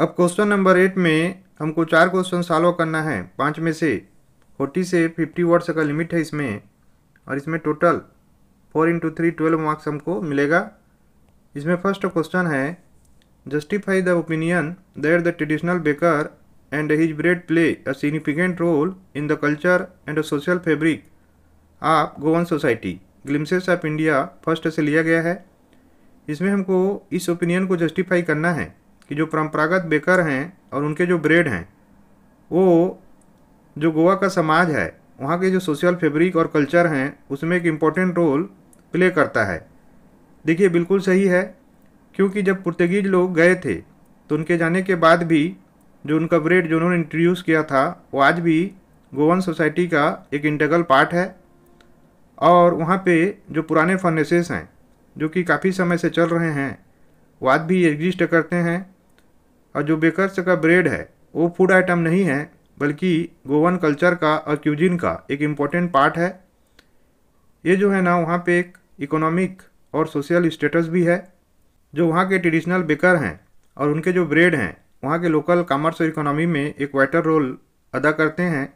अब question number eight में हमको चार क्वेश्चन सॉल्व करना है पाँच में से फोर्टी से फिफ्टी वर्ड्स का लिमिट है इसमें और इसमें total four into three twelve marks हमको मिलेगा इसमें फर्स्ट क्वेश्चन है justify the opinion that the traditional baker and his bread play a significant role in the culture and the social fabric of Goan society glimpses of India first से लिया गया है इसमें हमको इस ओपिनियन को जस्टिफाई करना है कि जो परंपरागत बेकर हैं और उनके जो ब्रेड हैं वो जो गोवा का समाज है वहाँ के जो सोशल फैब्रिक और कल्चर हैं उसमें एक इम्पोर्टेंट रोल प्ले करता है देखिए बिल्कुल सही है क्योंकि जब पुर्तगीज लोग गए थे तो उनके जाने के बाद भी जो उनका ब्रेड जो उन्होंने इंट्रोड्यूस किया था वो आज भी गोवन सोसाइटी का एक इंटेगल पार्ट है और वहाँ पे जो पुराने फर्नेसेस हैं जो कि काफ़ी समय से चल रहे हैं वो आज भी एग्जिस्ट करते हैं और जो बेकर्स का ब्रेड है वो फूड आइटम नहीं है बल्कि गोवन कल्चर का और क्यूजिन का एक इम्पॉर्टेंट पार्ट है ये जो है ना वहाँ पे एक इकोनॉमिक और सोशल स्टेटस भी है जो वहाँ के ट्रेडिशनल बेकर हैं और उनके जो ब्रेड हैं वहाँ के लोकल कॉमर्स और इकोनॉमी में एक वाइटर रोल अदा करते हैं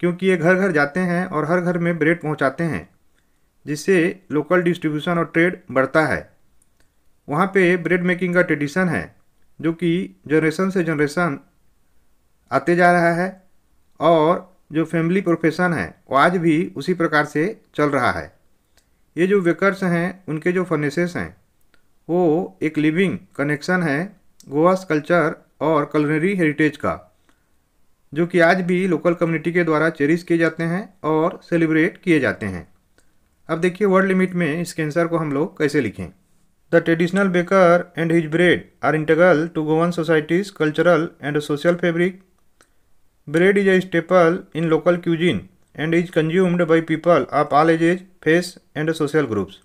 क्योंकि ये घर घर जाते हैं और हर घर में ब्रेड पहुँचाते हैं जिससे लोकल डिस्ट्रीब्यूशन और ट्रेड बढ़ता है वहाँ पे ब्रेड मेकिंग का ट्रेडिशन है जो कि जनरेशन से जनरेशन आते जा रहा है और जो फैमिली प्रोफेशन है वो आज भी उसी प्रकार से चल रहा है ये जो वेकर्स हैं उनके जो फर्नेसेस हैं वो एक लिविंग कनेक्शन है गोवास कल्चर और कलनरी हेरिटेज का जो कि आज भी लोकल कम्युनिटी के द्वारा चेरिश किए जाते हैं और सेलिब्रेट किए जाते हैं अब देखिए वर्ल्ड लिमिट में इस कैंसर को हम लोग कैसे लिखें The traditional baker and his bread are integral to Goan society's cultural and social fabric. Bread is a staple in local cuisine and is consumed by people of all ages, faiths, and social groups.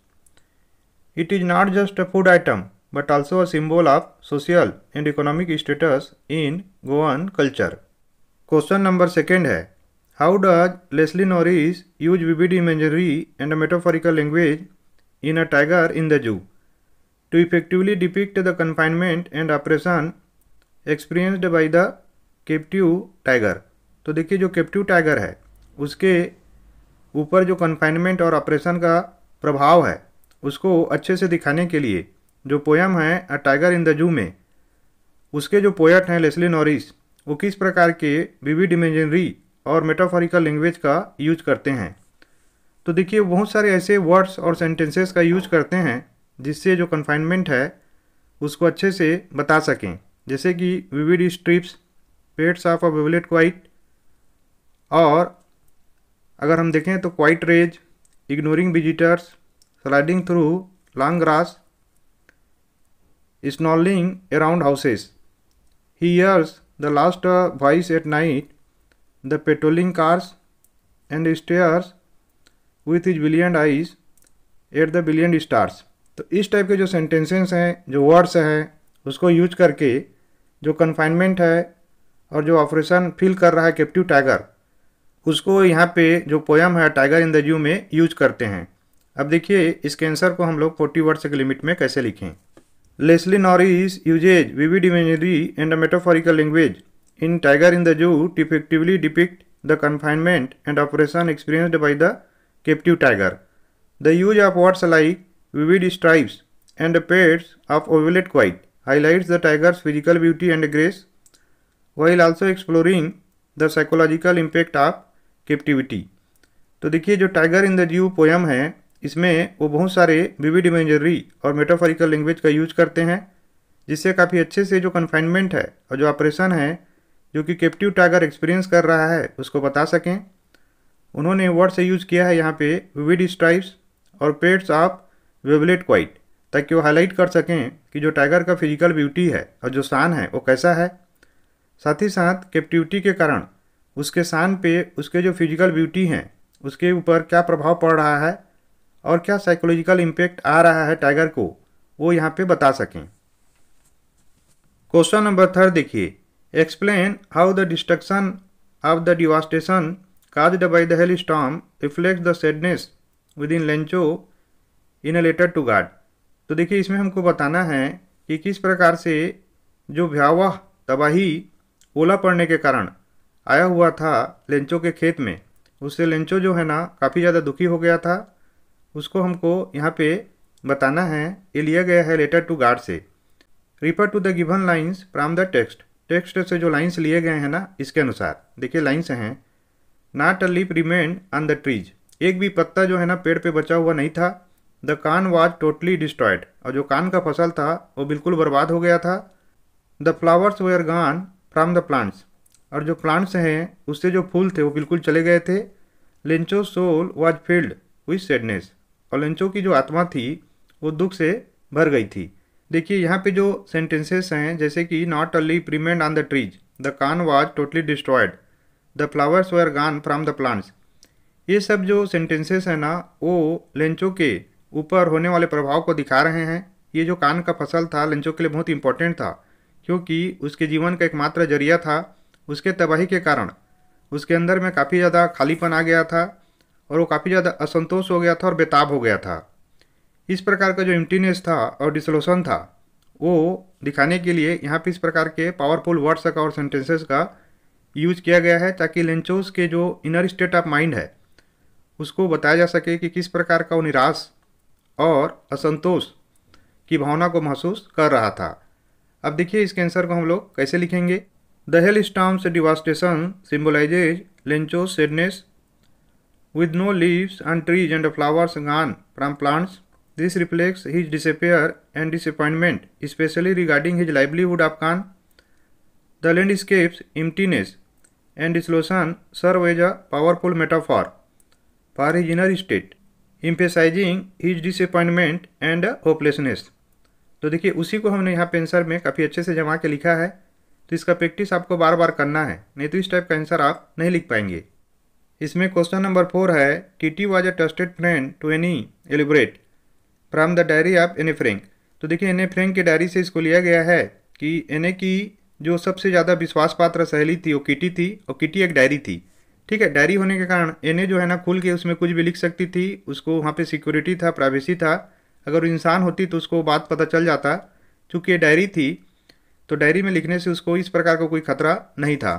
It is not just a food item but also a symbol of social and economic status in Goan culture. Question number second है How does Leslie Norris use vivid imagery and metaphorical language in A Tiger in the Zoo? to effectively depict the confinement and oppression experienced by the captive tiger तो देखिए जो captive tiger है उसके ऊपर जो confinement और oppression का प्रभाव है उसको अच्छे से दिखाने के लिए जो पोयम है अ टाइगर इन द जू में उसके जो पोएट हैं लेस्ली नॉरिस वो किस प्रकार के विविड इमेजनरी और मेटाफोरिकल लैंग्वेज का यूज करते हैं तो देखिए बहुत सारे ऐसे वर्ड्स और सेंटेंसेस का यूज करते हैं जिससे जो कन्फाइनमेंट है उसको अच्छे से बता सकें जैसे कि vivid stripes pads of a velvet quiet और अगर हम देखें तो quiet rage ignoring visitors sliding through long grass snarling around houses he hears the last voice at night the patrolling cars and stares with his brilliant eyes at the brilliant stars तो इस type के जो sentences हैं जो words हैं उसको use करके जो कन्फाइनमेंट है और जो ऑपरेशन फील कर रहा है कैप्टिव टाइगर उसको यहाँ पे जो पोयम है टाइगर इन द जू में यूज करते हैं अब देखिए इसके कैंसर को हम लोग फोर्टी वर्ड्स के लिमिट में कैसे लिखें Leslie Norris uses vivid imagery and metaphorical language in tiger in the zoo defectively effectively depict the confinement and operation experienced by the captive tiger the use of words like vivid stripes and pairs of ovulate white highlights the tiger's physical beauty and grace while also exploring the psychological impact of captivity तो देखिए जो tiger in the zoo poem है इसमें वो बहुत सारे vivid imagery और metaphorical language का यूज करते हैं जिससे काफ़ी अच्छे से जो कन्फाइनमेंट है और जो ऑपरेशन है जो कि कैप्टिव टाइगर एक्सपीरियंस कर रहा है उसको बता सकें उन्होंने वर्ड से यूज़ किया है यहाँ पे विविड स्ट्राइप्स और पेड्स ऑफ वेबलेट क्वाइट ताकि वो हाईलाइट कर सकें कि जो टाइगर का फिजिकल ब्यूटी है और जो शान है वो कैसा है साथ ही साथ कैप्टिविटी के कारण उसके शान पे उसके जो फिजिकल ब्यूटी हैं उसके ऊपर क्या प्रभाव पड़ रहा है और क्या साइकोलॉजिकल इम्पेक्ट आ रहा है टाइगर को वो यहाँ पे बता सकें क्वेश्चन नंबर थर्ड देखिए explain how the destruction of the devastation caused by the hail storm reflect the sadness within Lencho in a letter to God तो देखिए इसमें हमको बताना है कि किस प्रकार से जो भयावह तबाही ओला पड़ने के कारण आया हुआ था लेंचो के खेत में उससे लेंचो जो है ना काफ़ी ज़्यादा दुखी हो गया था उसको हमको यहाँ पे बताना है ये लिया गया है लेटर टू गार्ड से refer to the given lines from the text text से जो लाइन्स लिए गए हैं ना इसके अनुसार देखिए लाइन्स हैं not a leaf remained on the trees एक भी पत्ता जो है ना पेड़ पे बचा हुआ नहीं था the corn was totally destroyed और जो कान का फसल था वो बिल्कुल बर्बाद हो गया था the flowers were gone from the plants और जो प्लांट्स हैं उससे जो फूल थे वो बिल्कुल चले गए थे Lencho soul was filled with sadness और लेंचो की जो आत्मा थी वो दुख से भर गई थी देखिए यहाँ पे जो सेंटेंसेस हैं जैसे कि not a leaf remained on the trees the corn was totally destroyed the flowers were gone from the plants ये सब जो सेंटेंसेस हैं ना वो लेंचो के ऊपर होने वाले प्रभाव को दिखा रहे हैं ये जो कान का फसल था लंचों के लिए बहुत इम्पोर्टेंट था क्योंकि उसके जीवन का एकमात्र जरिया था उसके तबाही के कारण उसके अंदर में काफ़ी ज़्यादा खालीपन आ गया था और वो काफ़ी ज़्यादा असंतोष हो गया था और बेताब हो गया था इस प्रकार का जो इम्टीनेस था और डिसलोशन था वो दिखाने के लिए यहाँ पे इस प्रकार के पावरफुल वर्ड्स का और सेंटेंसेस का यूज किया गया है ताकि लेंचोस के जो इनर स्टेट ऑफ माइंड है उसको बताया जा सके कि किस प्रकार का वो निराश और असंतोष की भावना को महसूस कर रहा था अब देखिए इस कैंसर को हम लोग कैसे लिखेंगे the hail storm's devastation symbolizes Lencho sadness with no leaves and trees and flowers gone from plants this reflects his despair and disappointment specially regarding his livelihood of corn the landscapes emptiness and desolation serve as a powerful metaphor for his inner state emphasizing his disappointment and hopelessness तो देखिए उसी को हमने यहाँ पेंसर में काफ़ी अच्छे से जमा के लिखा है तो इसका प्रैक्टिस आपको बार बार करना है नहीं तो इस टाइप का आंसर आप नहीं लिख पाएंगे इसमें क्वेश्चन नंबर फोर है Kitty was a trusted friend to Anne elaborate from the diary of Anne Frank तो देखिए एने फ्रेंक की डायरी से इसको लिया गया है कि एने की जो सबसे ज़्यादा विश्वास पात्र सहेली थी वो किटी थी और किटी एक डायरी थी ठीक है डायरी होने के कारण एन जो है ना खुल के उसमें कुछ भी लिख सकती थी उसको वहाँ पे सिक्योरिटी था प्राइवेसी था अगर इंसान होती तो उसको बात पता चल जाता चूँकि ये डायरी थी तो डायरी में लिखने से उसको इस प्रकार का को कोई खतरा नहीं था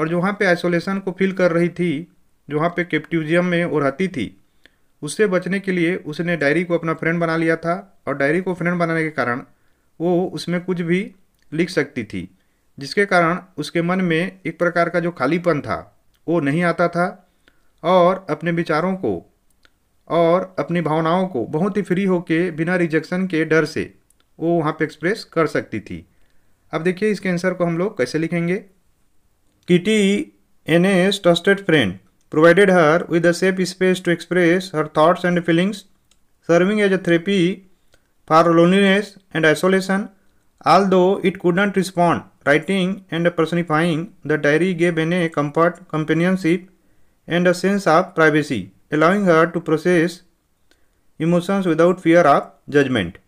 और जो वहाँ पर आइसोलेशन को फील कर रही थी जो वहाँ पर कैप्टिजियम में वो रहती थी उससे बचने के लिए उसने डायरी को अपना फ्रेंड बना लिया था और डायरी को फ्रेंड बनाने के कारण वो उसमें कुछ भी लिख सकती थी जिसके कारण उसके मन में एक प्रकार का जो खालीपन था वो नहीं आता था और अपने विचारों को और अपनी भावनाओं को बहुत ही फ्री होके बिना रिजेक्शन के डर से वो वहाँ पे एक्सप्रेस कर सकती थी अब देखिए इसके आंसर को हम लोग कैसे लिखेंगे Kitty Anne's trusted friend provided her with a safe space to express her thoughts and feelings serving as a therapy for loneliness and isolation although it could not respond Writing and personifying the diary gave Anne comfort, companionship, and a sense of privacy, allowing her to process emotions without fear of judgement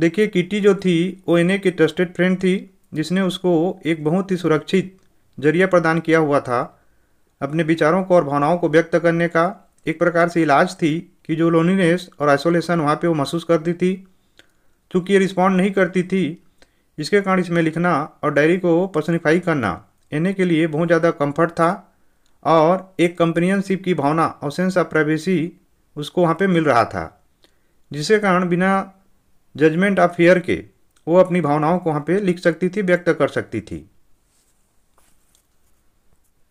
देखिए Kitty जो थी वो N की trusted friend थी जिसने उसको एक बहुत ही सुरक्षित जरिया प्रदान किया हुआ था अपने विचारों को और भावनाओं को व्यक्त करने का एक प्रकार से इलाज थी कि जो लोनीनेस और आइसोलेशन वहाँ पे वो महसूस करती थी चूँकि ये रिस्पॉन्ड नहीं करती थी इसके कारण इसमें लिखना और डायरी को पर्सनिफाई करना इन्हें के लिए बहुत ज़्यादा कंफर्ट था और एक कंपनियनशिप की भावना और सेंस ऑफ प्राइवेसी उसको वहाँ पे मिल रहा था जिसके कारण बिना जजमेंट ऑफ फेयर के वो अपनी भावनाओं को वहाँ पे लिख सकती थी व्यक्त कर सकती थी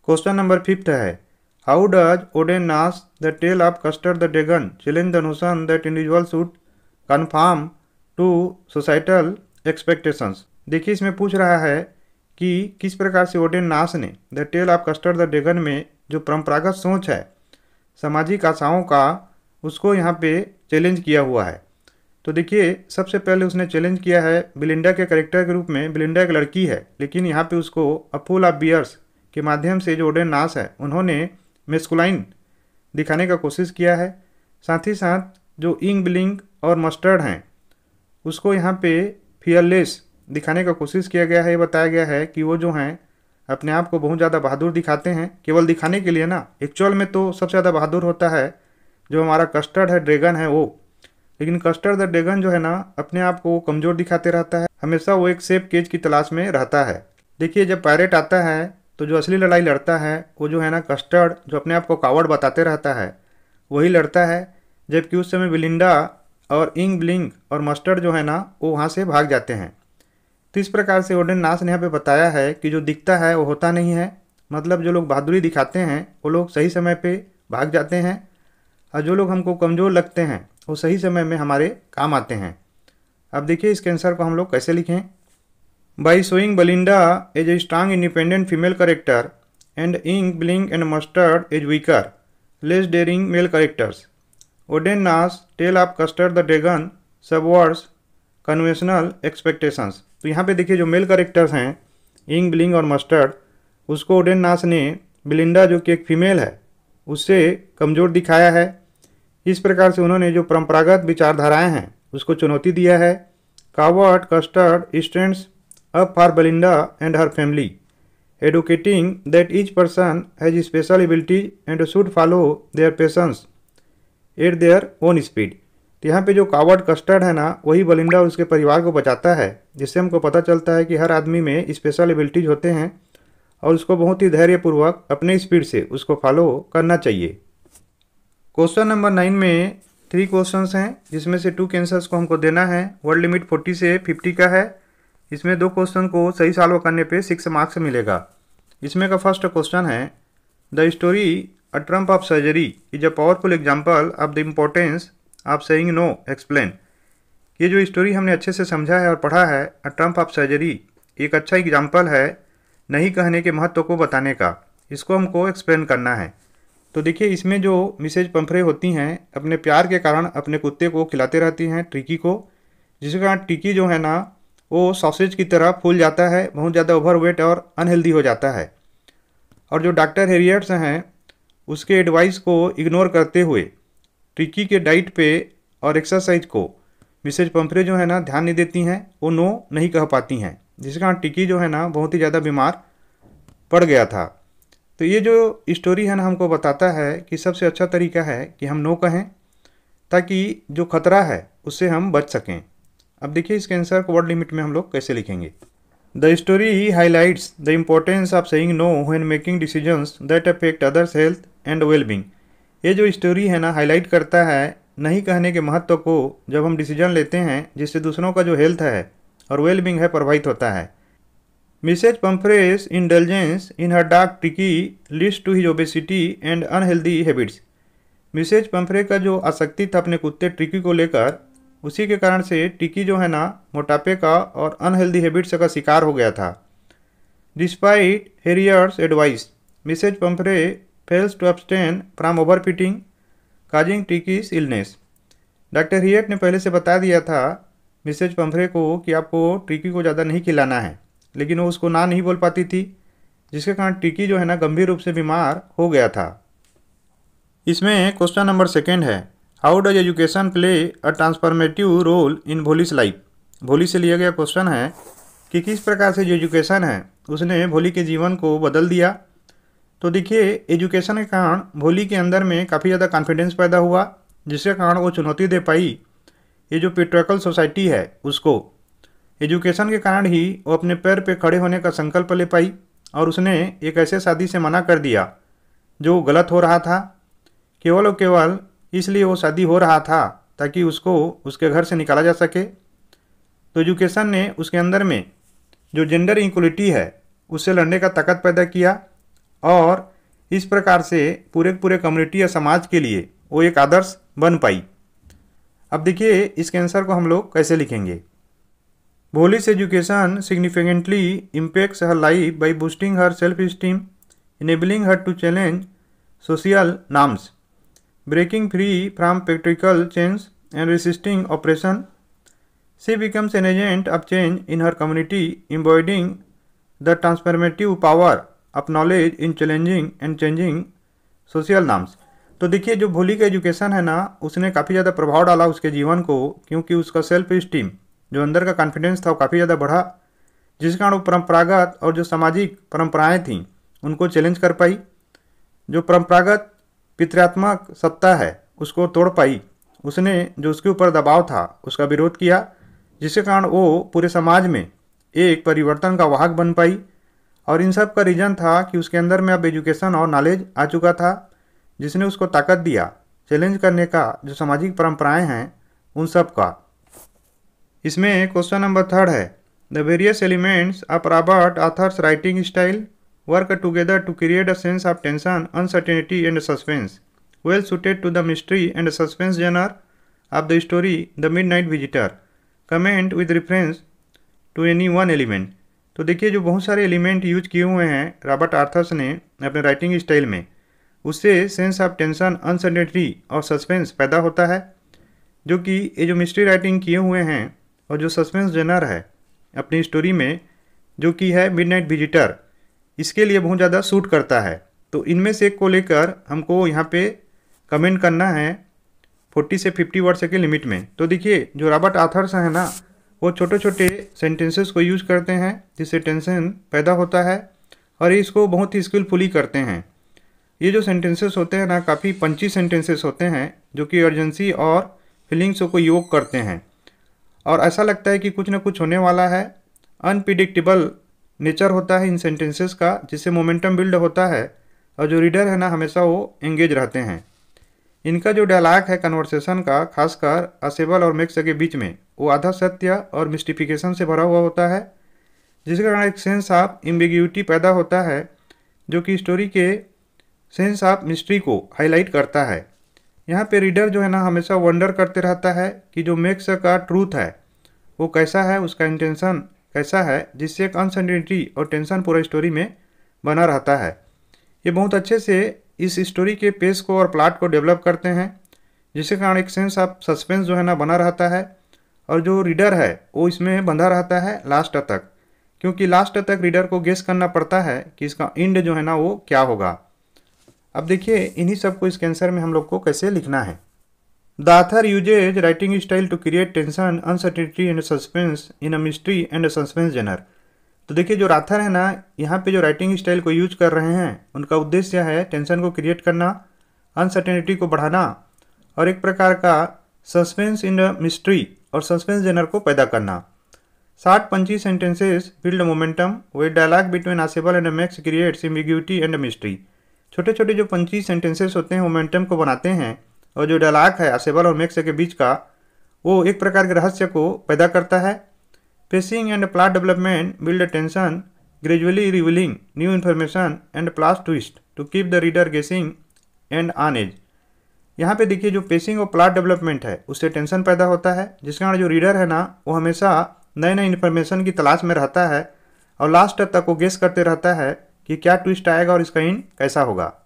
क्वेश्चन नंबर फिफ्थ है how does Ogden Nash the tale of Custard the Dragon challenge the notion that individual should conform to societal expectations देखिए इसमें पूछ रहा है कि किस प्रकार से ओडेन नास ने the tale of Custard the Dragon में जो परंपरागत सोच है सामाजिक आशाओं का उसको यहाँ पे चैलेंज किया हुआ है तो देखिए सबसे पहले उसने चैलेंज किया है बिलिंडा के करेक्टर के रूप में बिलिंडा एक लड़की है लेकिन यहाँ पे उसको अफूल ऑफ बियर्स के माध्यम से जो ओडेन नास है उन्होंने मेस्कुलाइन दिखाने का कोशिश किया है साथ ही साथ जो इंग बिलिंग और मस्टर्ड हैं उसको यहाँ पे फियरलेस दिखाने का कोशिश किया गया है ये बताया गया है कि वो जो हैं अपने आप को बहुत ज़्यादा बहादुर दिखाते हैं केवल दिखाने के लिए ना एक्चुअल में तो सबसे ज़्यादा बहादुर होता है जो हमारा कस्टर्ड है ड्रैगन है वो लेकिन कस्टर्ड द ड्रैगन जो है ना अपने आप को वो कमज़ोर दिखाते रहता है हमेशा वो एक सेफ केज की तलाश में रहता है देखिए जब पायरेट आता है तो जो असली लड़ाई लड़ता है वो जो है ना कस्टर्ड जो अपने आप को कावड़ बताते रहता है वही लड़ता है जबकि उस समय बिलिंडा और इंग ब्लिंग और मस्टर्ड जो है ना वो वहाँ से भाग जाते हैं तो इस प्रकार से ओडन नास ने यहाँ पे बताया है कि जो दिखता है वो होता नहीं है मतलब जो लोग बहादुरी दिखाते हैं वो लोग सही समय पे भाग जाते हैं और जो लोग हमको कमज़ोर लगते हैं वो सही समय में हमारे काम आते हैं अब देखिए इसके आंसर को हम लोग कैसे लिखें by showing Belinda as a strong independent female character and Ink Blink and Mustard as weaker less daring male characters tale of Custard the dragon subverts conventional expectations तो यहाँ पे देखिए जो मेल करेक्टर्स हैं इंग bling और mustard उसको Odean Nash ने बिलिंडा जो कि एक फीमेल है उससे कमज़ोर दिखाया है इस प्रकार से उन्होंने जो परंपरागत विचारधाराएं हैं उसको चुनौती दिया है coward Custard stands up for Belinda and her family educating that each person has special ability and should follow their patience at their own speed तो यहाँ पे जो कावर्ड कस्टर्ड है ना वही बलिंडा और उसके परिवार को बचाता है जिससे हमको पता चलता है कि हर आदमी में स्पेशल एबिलिटीज होते हैं और उसको बहुत ही धैर्यपूर्वक अपने स्पीड से उसको फॉलो करना चाहिए क्वेश्चन नंबर नाइन में थ्री क्वेश्चन हैं जिसमें से टू कैंसर्स को हमको देना है वर्ल्ड लिमिट फोर्टी से फिफ्टी का है इसमें दो क्वेश्चन को सही सॉल्व करने पर सिक्स मार्क्स मिलेगा इसमें का फर्स्ट क्वेश्चन है the story A trump of surgery is a powerful example of the importance of saying no. Explain. ये जो स्टोरी हमने अच्छे से समझा है और पढ़ा है अ ट्रम्प ऑफ सर्जरी एक अच्छा एग्जाम्पल है नहीं कहने के महत्व को बताने का इसको हमको एक्सप्लेन करना है तो देखिए इसमें जो मिसेज पंफरे होती हैं अपने प्यार के कारण अपने कुत्ते को खिलाते रहती हैं टिकी को जिसके कारण टिकी जो है ना वो सॉसेज की तरह फूल जाता है बहुत ज़्यादा ओवर वेट और अनहेल्दी हो जाता है और जो डॉक्टर हेरियट्स हैं उसके एडवाइस को इग्नोर करते हुए ट्रिकी के डाइट पे और एक्सरसाइज को मिसेज पंपरे जो है ना ध्यान नहीं देती हैं वो नो नहीं कह पाती हैं जिसके कारण टिकी जो है ना बहुत ही ज़्यादा बीमार पड़ गया था तो ये जो स्टोरी है ना हमको बताता है कि सबसे अच्छा तरीका है कि हम नो कहें ताकि जो खतरा है उससे हम बच सकें अब देखिए इस कैंसर को वर्ड लिमिट में हम लोग कैसे लिखेंगे The story highlights the importance of saying no when making decisions that affect others' health and well-being. ये जो स्टोरी है ना हाईलाइट करता है नहीं कहने के महत्व को जब हम डिसीजन लेते हैं जिससे दूसरों का जो हेल्थ है और वेलबींग है प्रभावित होता है Mrs Pumphrey's indulgence in her dog Tricki लिस्ट to his obesity and unhealthy habits Mrs Pumphrey का जो आसक्ति था अपने कुत्ते ट्रिकी को लेकर उसी के कारण से टिकी जो है ना मोटापे का और अनहेल्दी हैबिट्स का शिकार हो गया था despite Herriot's advice Mrs Pumphrey fails to abstain from overfeeding causing Tricki's illness doctor Herriot ने पहले से बता दिया था मिसेज पम्फरे को कि आपको टिकी को ज़्यादा नहीं खिलाना है लेकिन वो उसको ना नहीं बोल पाती थी जिसके कारण टिकी जो है ना गंभीर रूप से बीमार हो गया था इसमें क्वेश्चन नंबर सेकेंड है how does education play a transformative role in Bholi's life Bholi से लिया गया क्वेश्चन है कि किस प्रकार से जो एजुकेशन है उसने भोली के जीवन को बदल दिया तो देखिए एजुकेशन के कारण भोली के अंदर में काफ़ी ज़्यादा कॉन्फिडेंस पैदा हुआ जिसके कारण वो चुनौती दे पाई ये जो पेट्रोकल सोसाइटी है उसको एजुकेशन के कारण ही वो अपने पैर पे खड़े होने का संकल्प ले पाई और उसने एक ऐसे शादी से मना कर दिया जो गलत हो रहा था केवल और केवल इसलिए वो शादी हो रहा था ताकि उसको उसके घर से निकाला जा सके तो एजुकेशन ने उसके अंदर में जो जेंडर इक्वलिटी है उससे लड़ने का ताकत पैदा किया और इस प्रकार से पूरे पूरे कम्युनिटी या समाज के लिए वो एक आदर्श बन पाई अब देखिए इस कैंसर को हम लोग कैसे लिखेंगे Bholi's education significantly impacts her life by boosting her self esteem enabling her to challenge social norms breaking free from patriarchal chains and resisting oppression, she becomes an agent of change in her community, embodying the transformative power of knowledge in challenging and changing social norms तो देखिए जो भोली का education है ना उसने काफ़ी ज़्यादा प्रभाव डाला उसके जीवन को क्योंकि उसका सेल्फ स्टीम जो अंदर का कॉन्फिडेंस था वो काफ़ी ज़्यादा बढ़ा जिस कारण वो परंपरागत और जो सामाजिक परंपराएं थीं उनको चैलेंज कर पाई जो परंपरागत पितृत्मा सत्ता है उसको तोड़ पाई उसने जो उसके ऊपर दबाव था उसका विरोध किया जिसके कारण वो पूरे समाज में एक परिवर्तन का वाहक बन पाई और इन सब का रीज़न था कि उसके अंदर में अब एजुकेशन और नॉलेज आ चुका था जिसने उसको ताकत दिया चैलेंज करने का जो सामाजिक परंपराएं हैं उन सब का इसमें क्वेश्चन नंबर थर्ड है the various elements of Robert Arthur's writing style work together to create a sense of tension, uncertainty, and suspense, well suited to the mystery and suspense genre of the story The Midnight Visitor. Comment with reference to any one element. तो देखिए जो बहुत सारे element use किए हुए हैं Robert Arthur's ने अपने राइटिंग स्टाइल में उससे सेंस ऑफ टेंशन अनसर्टेनिटी और सस्पेंस पैदा होता है जो कि ये जो मिस्ट्री राइटिंग किए हुए हैं और जो सस्पेंस जनर है अपनी स्टोरी में जो कि है मिडनाइट विजिटर इसके लिए बहुत ज़्यादा सूट करता है तो इनमें से एक को लेकर हमको यहाँ पे कमेंट करना है फोर्टी से फिफ्टी वर्ड्स के लिमिट में तो देखिए जो रॉबर्ट आथर्स हैं ना वो छोटे छोटे सेंटेंसेस को यूज करते हैं जिससे टेंशन पैदा होता है और इसको बहुत ही स्किलफुली करते हैं ये जो सेंटेंसेस होते हैं ना काफ़ी पंची सेंटेंसेस होते हैं जो कि अर्जेंसी और फीलिंग्स को योग करते हैं और ऐसा लगता है कि कुछ ना कुछ होने वाला है अनप्रिडिक्टेबल नेचर होता है इन सेंटेंसेस का जिससे मोमेंटम बिल्ड होता है और जो रीडर है ना हमेशा वो एंगेज रहते हैं इनका जो डायलाग है कन्वर्सेशन का खासकर असेबल और मेक्स के बीच में वो आधा सत्य और मिस्टिफिकेशन से भरा हुआ होता है जिसके कारण एक सेंस ऑफ एम्बिग्यूटी पैदा होता है जो कि स्टोरी के सेंस ऑफ मिस्ट्री को हाईलाइट करता है यहाँ पे रीडर जो है ना हमेशा वंडर करते रहता है कि जो मेक्स का ट्रूथ है वो कैसा है उसका इंटेंशन कैसा है जिससे एक अनसर्टेनिटी और टेंशन पूरा स्टोरी में बना रहता है ये बहुत अच्छे से इस स्टोरी के पेस को और प्लाट को डेवलप करते हैं जिसके कारण एक सेंस ऑफ सस्पेंस जो है ना बना रहता है और जो रीडर है वो इसमें बंधा रहता है लास्ट तक क्योंकि लास्ट तक रीडर को गेस करना पड़ता है कि इसका एंड जो है ना वो क्या होगा अब देखिए इन्हीं सब को इस कैंसर में हम लोग को कैसे लिखना है The author uses writing style to create tension, uncertainty and suspense in a mystery and a suspense genre. तो देखिए जो राथर है ना यहाँ पे जो राइटिंग स्टाइल को यूज कर रहे हैं उनका उद्देश्य है टेंशन को क्रिएट करना अनसर्टेनिटी को बढ़ाना और एक प्रकार का सस्पेंस इन द मिस्ट्री और सस्पेंस जेनर को पैदा करना short punchy sentences build momentum way dialogue between Ausable and Max creates ambiguity and mystery छोटे छोटे जो पंची सेंटेंसेस होते हैं मोमेंटम को बनाते हैं और जो डायलाग है असेबल और मैक्स के बीच का वो एक प्रकार के रहस्य को पैदा करता है pacing and plot development build tension gradually revealing new information and plot twist to keep the reader guessing and on edge यहाँ पे देखिए जो पेसिंग और प्लाट डेवलपमेंट है उससे टेंशन पैदा होता है जिस कारण जो रीडर है ना वो हमेशा नए नए इन्फॉर्मेशन की तलाश में रहता है और लास्ट तक वो गेस करते रहता है कि क्या ट्विस्ट आएगा और इसका इन कैसा होगा